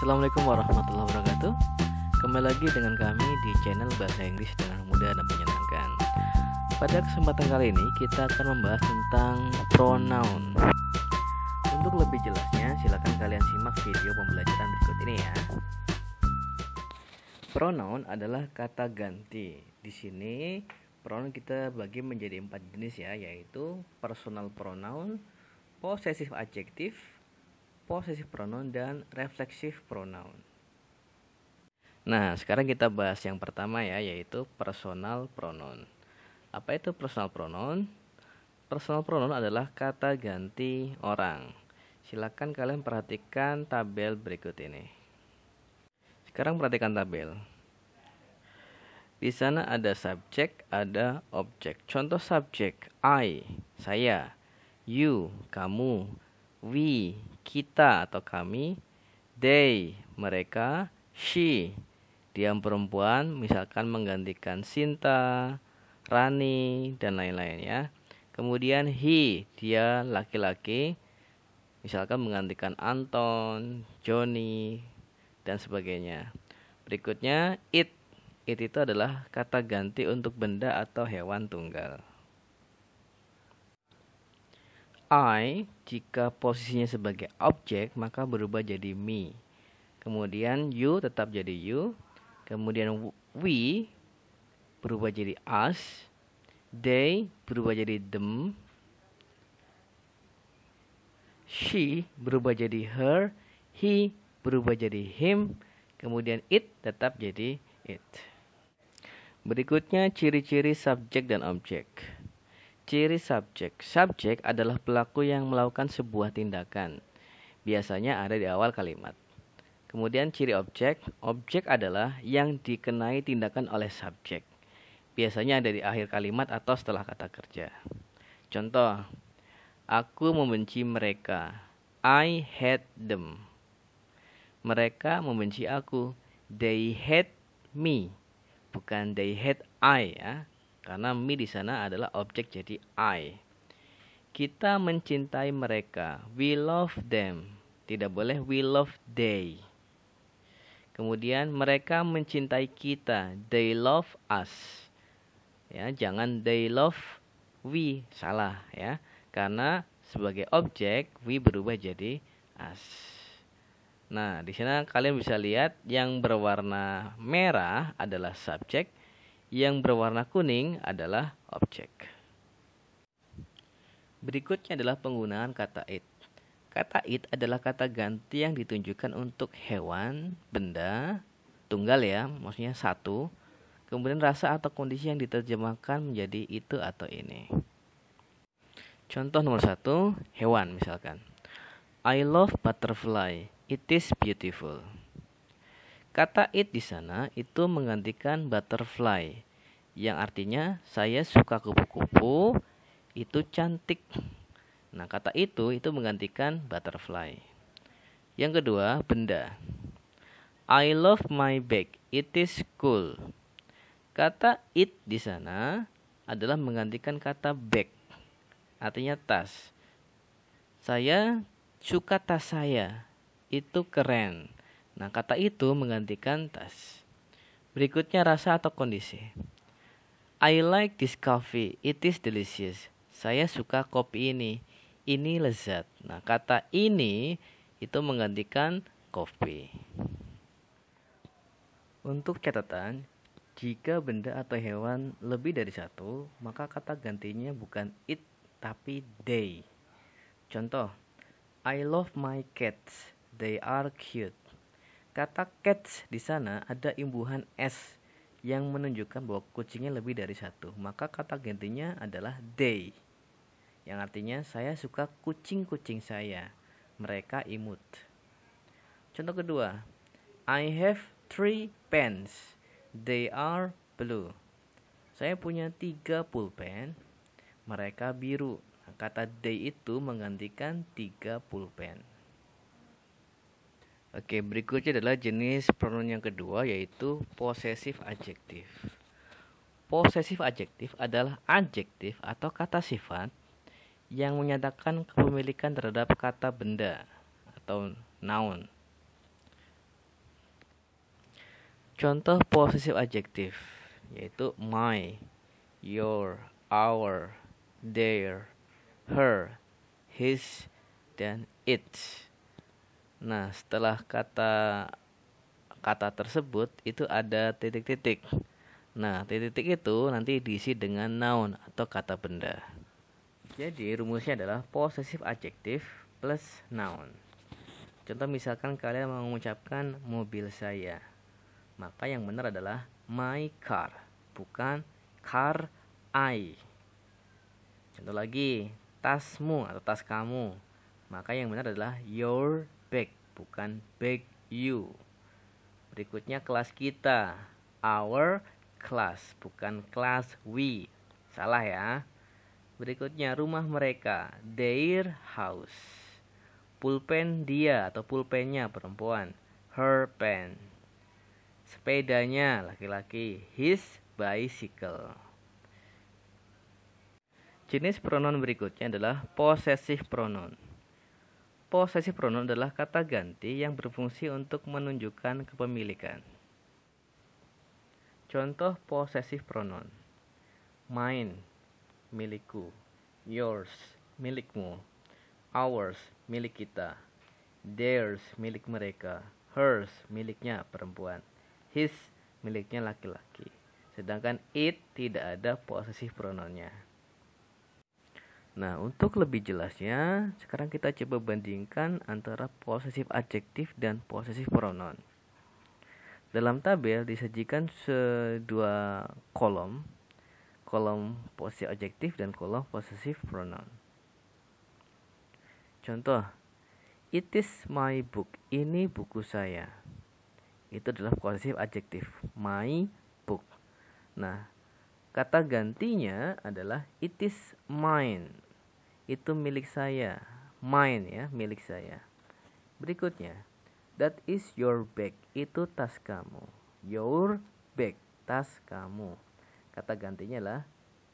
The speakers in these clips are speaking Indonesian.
Assalamualaikum warahmatullahi wabarakatuh Kembali lagi dengan kami di channel Bahasa Inggris dengan Mudah dan Menyenangkan Pada kesempatan kali ini kita akan membahas tentang pronoun Untuk lebih jelasnya silakan kalian simak video pembelajaran berikut ini ya Pronoun adalah kata ganti Di sini pronoun kita bagi menjadi empat jenis ya Yaitu personal pronoun, possessive adjective, possessive pronoun dan Refleksif pronoun. Nah, sekarang kita bahas yang pertama ya, yaitu personal pronoun. Apa itu personal pronoun? Personal pronoun adalah kata ganti orang. Silakan kalian perhatikan tabel berikut ini. Sekarang perhatikan tabel. Di sana ada subjek, ada objek. Contoh subjek I, saya, you, kamu, we kita atau kami, they mereka, she dia perempuan misalkan menggantikan Sinta, Rani dan lain-lain ya. Kemudian he dia laki-laki misalkan menggantikan Anton, Johnny dan sebagainya. Berikutnya it it itu adalah kata ganti untuk benda atau hewan tunggal. I jika posisinya sebagai objek maka berubah jadi me. Kemudian you tetap jadi you. Kemudian we berubah jadi us. They berubah jadi them. She berubah jadi her. He berubah jadi him. Kemudian it tetap jadi it. Berikutnya ciri-ciri subjek dan objek. Ciri subjek. Subjek adalah pelaku yang melakukan sebuah tindakan. Biasanya ada di awal kalimat. Kemudian ciri objek. Objek adalah yang dikenai tindakan oleh subjek. Biasanya ada di akhir kalimat atau setelah kata kerja. Contoh, aku membenci mereka. I hate them. Mereka membenci aku. They hate me. Bukan they hate I ya karena me di sana adalah objek jadi I. Kita mencintai mereka. We love them. Tidak boleh we love they. Kemudian mereka mencintai kita. They love us. Ya, jangan they love we salah ya. Karena sebagai objek we berubah jadi us. Nah, di sana kalian bisa lihat yang berwarna merah adalah subjek, yang berwarna kuning adalah objek. Berikutnya adalah penggunaan kata it. Kata it adalah kata ganti yang ditunjukkan untuk hewan, benda, tunggal ya, maksudnya satu. Kemudian rasa atau kondisi yang diterjemahkan menjadi itu atau ini. Contoh nomor satu, hewan misalkan. I love butterfly. It is beautiful. Kata it di sana itu menggantikan butterfly yang artinya saya suka kupu-kupu itu cantik. Nah, kata itu itu menggantikan butterfly. Yang kedua, benda. I love my bag. It is cool. Kata it di sana adalah menggantikan kata bag. Artinya tas. Saya suka tas saya. Itu keren. Nah, kata itu menggantikan tas. Berikutnya rasa atau kondisi. I like this coffee. It is delicious. Saya suka kopi ini. Ini lezat. Nah, kata ini itu menggantikan kopi. Untuk catatan, jika benda atau hewan lebih dari satu, maka kata gantinya bukan it tapi they. Contoh, I love my cats. They are cute. Kata cats di sana ada imbuhan S yang menunjukkan bahwa kucingnya lebih dari satu. Maka kata gantinya adalah day, Yang artinya saya suka kucing-kucing saya. Mereka imut. Contoh kedua. I have three pens. They are blue. Saya punya tiga pulpen. Mereka biru. Kata day itu menggantikan tiga pulpen. Oke, berikutnya adalah jenis pronoun yang kedua yaitu posesif adjektif. Posesif adjektif adalah adjektif atau kata sifat yang menyatakan kepemilikan terhadap kata benda atau noun. Contoh posesif adjektif yaitu my, your, our, their, her, his, dan its. Nah, setelah kata kata tersebut itu ada titik-titik. Nah, titik-titik itu nanti diisi dengan noun atau kata benda. Jadi, rumusnya adalah possessive adjective plus noun. Contoh misalkan kalian mengucapkan mobil saya. Maka yang benar adalah my car, bukan car I. Contoh lagi, tasmu atau tas kamu. Maka yang benar adalah your back bukan back you. Berikutnya kelas kita, our class bukan class we. Salah ya. Berikutnya rumah mereka, their house. Pulpen dia atau pulpennya perempuan, her pen. Sepedanya laki-laki, his bicycle. Jenis pronoun berikutnya adalah possessive pronoun. Posesif pronoun adalah kata ganti yang berfungsi untuk menunjukkan kepemilikan. Contoh posesif pronoun. Mine, milikku. Yours, milikmu. Ours, milik kita. Theirs, milik mereka. Hers, miliknya perempuan. His, miliknya laki-laki. Sedangkan it tidak ada posesif pronounnya. Nah, untuk lebih jelasnya, sekarang kita coba bandingkan antara posesif adjektif dan posesif pronoun. Dalam tabel disajikan dua kolom, kolom posesif adjektif dan kolom posesif pronoun. Contoh, it is my book, ini buku saya. Itu adalah posesif adjektif, my book. Nah, kata gantinya adalah it is mine itu milik saya mine ya milik saya berikutnya that is your bag itu tas kamu your bag tas kamu kata gantinya lah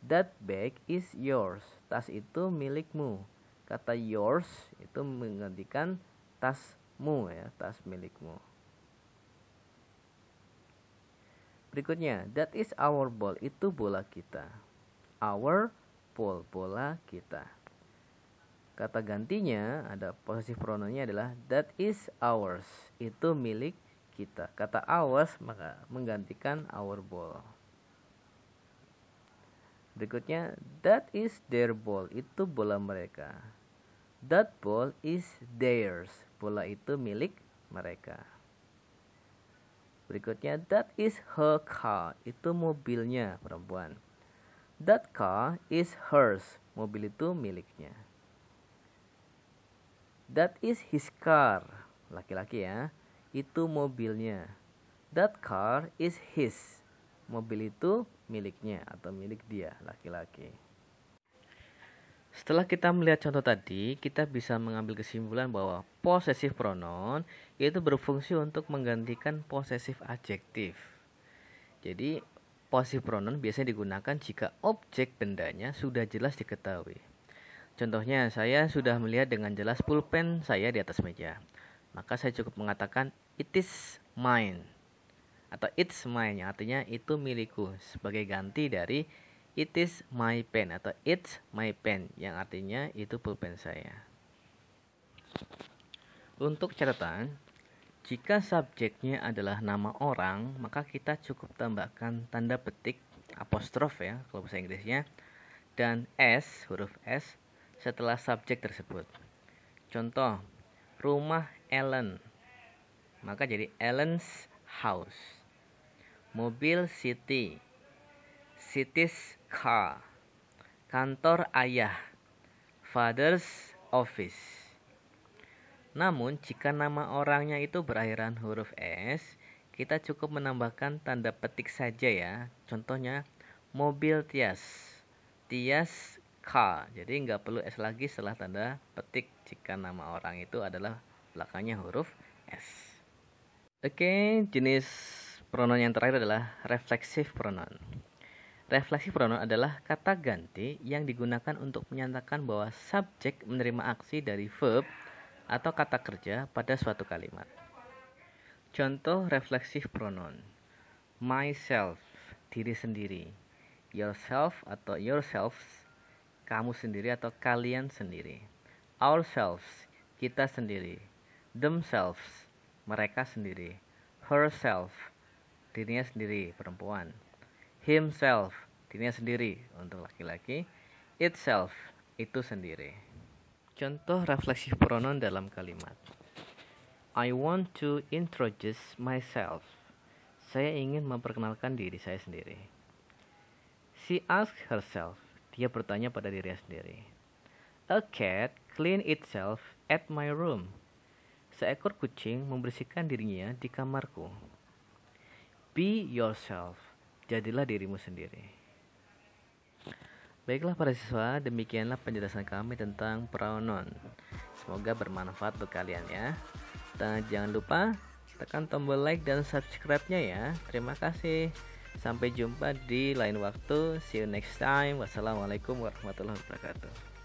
that bag is yours tas itu milikmu kata yours itu menggantikan tasmu ya tas milikmu berikutnya that is our ball itu bola kita our ball bola kita Kata gantinya ada posesif pronounnya adalah that is ours. Itu milik kita. Kata ours maka menggantikan our ball. Berikutnya that is their ball. Itu bola mereka. That ball is theirs. Bola itu milik mereka. Berikutnya that is her car. Itu mobilnya perempuan. That car is hers. Mobil itu miliknya. That is his car. Laki-laki ya. Itu mobilnya. That car is his. Mobil itu miliknya atau milik dia, laki-laki. Setelah kita melihat contoh tadi, kita bisa mengambil kesimpulan bahwa posesif pronoun yaitu berfungsi untuk menggantikan posesif adjektif. Jadi, posesif pronoun biasanya digunakan jika objek bendanya sudah jelas diketahui. Contohnya, saya sudah melihat dengan jelas pulpen saya di atas meja. Maka saya cukup mengatakan, it is mine. Atau it's mine, yang artinya itu milikku. Sebagai ganti dari it is my pen atau it's my pen, yang artinya itu pulpen saya. Untuk catatan, jika subjeknya adalah nama orang, maka kita cukup tambahkan tanda petik apostrof ya, kalau bahasa Inggrisnya, dan S, huruf S, setelah subjek tersebut. Contoh, rumah Ellen. Maka jadi Ellen's house. Mobil City. City's car. Kantor ayah. Father's office. Namun, jika nama orangnya itu berakhiran huruf S, kita cukup menambahkan tanda petik saja ya. Contohnya, mobil Tias. Tias K jadi nggak perlu S lagi setelah tanda petik jika nama orang itu adalah belakangnya huruf S oke okay, jenis pronoun yang terakhir adalah refleksif pronoun reflexive pronoun adalah kata ganti yang digunakan untuk menyatakan bahwa subjek menerima aksi dari verb atau kata kerja pada suatu kalimat. Contoh refleksif pronoun. Myself, diri sendiri. Yourself atau yourselves, kamu sendiri atau kalian sendiri. Ourselves, kita sendiri. Themselves, mereka sendiri. Herself, dirinya sendiri, perempuan. Himself, dirinya sendiri, untuk laki-laki. Itself, itu sendiri. Contoh refleksi pronoun dalam kalimat. I want to introduce myself. Saya ingin memperkenalkan diri saya sendiri. She asked herself, dia bertanya pada dirinya sendiri. A cat clean itself at my room. Seekor kucing membersihkan dirinya di kamarku. Be yourself. Jadilah dirimu sendiri. Baiklah para siswa, demikianlah penjelasan kami tentang pronoun. Semoga bermanfaat untuk kalian ya. Dan jangan lupa tekan tombol like dan subscribe-nya ya. Terima kasih. Sampai jumpa di lain waktu. See you next time. Wassalamualaikum warahmatullahi wabarakatuh.